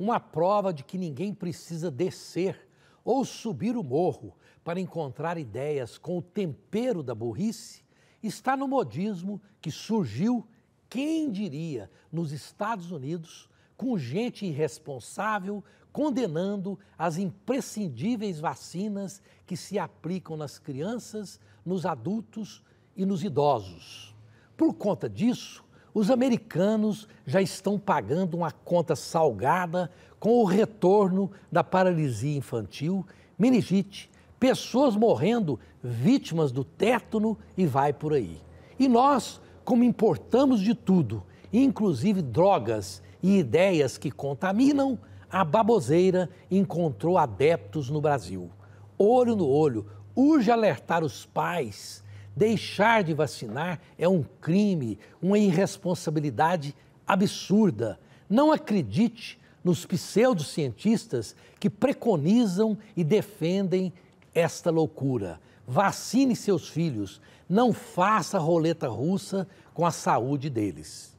uma prova de que ninguém precisa descer ou subir o morro para encontrar ideias com o tempero da burrice está no modismo que surgiu, quem diria, nos Estados Unidos, com gente irresponsável condenando as imprescindíveis vacinas que se aplicam nas crianças, nos adultos e nos idosos. Por conta disso, os americanos já estão pagando uma conta salgada com o retorno da paralisia infantil, meningite, pessoas morrendo vítimas do tétano e vai por aí. E nós, como importamos de tudo, inclusive drogas e ideias que contaminam, a baboseira encontrou adeptos no Brasil. Olho no olho, urge alertar os pais Deixar de vacinar é um crime, uma irresponsabilidade absurda. Não acredite nos pseudocientistas que preconizam e defendem esta loucura. Vacine seus filhos, não faça roleta russa com a saúde deles.